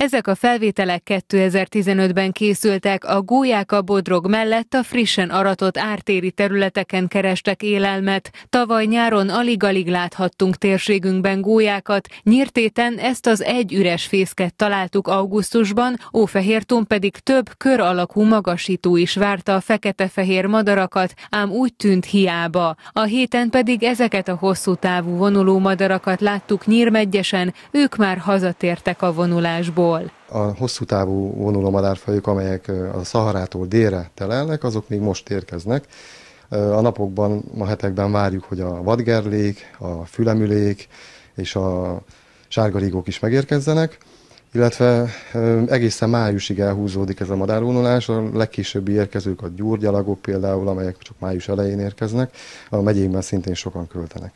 Ezek a felvételek 2015-ben készültek, a a bodrog mellett a frissen aratott ártéri területeken kerestek élelmet. Tavaly nyáron alig-alig láthattunk térségünkben gólyákat, nyírtéten ezt az egy üres fészket találtuk augusztusban, ófehértón pedig több kör alakú magasító is várta a fekete-fehér madarakat, ám úgy tűnt hiába. A héten pedig ezeket a hosszú távú vonuló madarakat láttuk nyírmegyesen, ők már hazatértek a vonulásból hol? A hosszú távú vonuló madárfajok, amelyek a Szaharától délre telelnek, azok még most érkeznek. A napokban, a hetekben várjuk, hogy a vadgerlék, a fülemülék és a sárgarigók is megérkezzenek illetve egészen májusig elhúzódik ez a madárvonulás, a legkésőbbi érkezők a gyúrgyalagok például, amelyek csak május elején érkeznek, a megyékben szintén sokan költenek.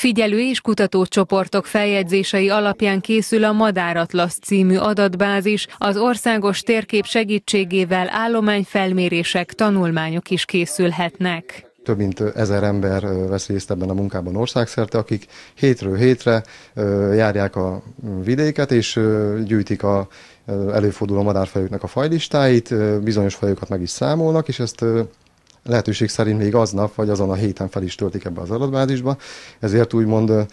Figyelő és kutatócsoportok feljegyzései alapján készül a Madáratlasz című adatbázis, az országos térkép segítségével állományfelmérések, tanulmányok is készülhetnek több mint ezer ember vesz részt ebben a munkában országszerte, akik hétről hétre járják a vidéket, és gyűjtik a előforduló madárfajoknak a fajlistáit, bizonyos fajokat meg is számolnak, és ezt lehetőség szerint még aznap, vagy azon a héten fel is töltik ebbe az adatbázisba, ezért úgymond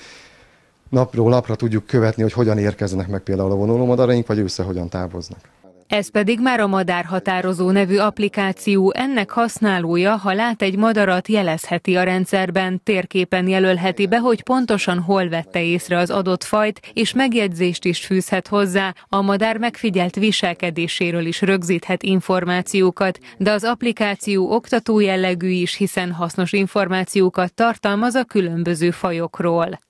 napról napra tudjuk követni, hogy hogyan érkeznek meg például a vonulómadaraink, vagy össze hogyan távoznak. Ez pedig már a madárhatározó nevű applikáció, ennek használója, ha lát egy madarat, jelezheti a rendszerben, térképen jelölheti be, hogy pontosan hol vette észre az adott fajt, és megjegyzést is fűzhet hozzá, a madár megfigyelt viselkedéséről is rögzíthet információkat, de az applikáció oktató jellegű is, hiszen hasznos információkat tartalmaz a különböző fajokról.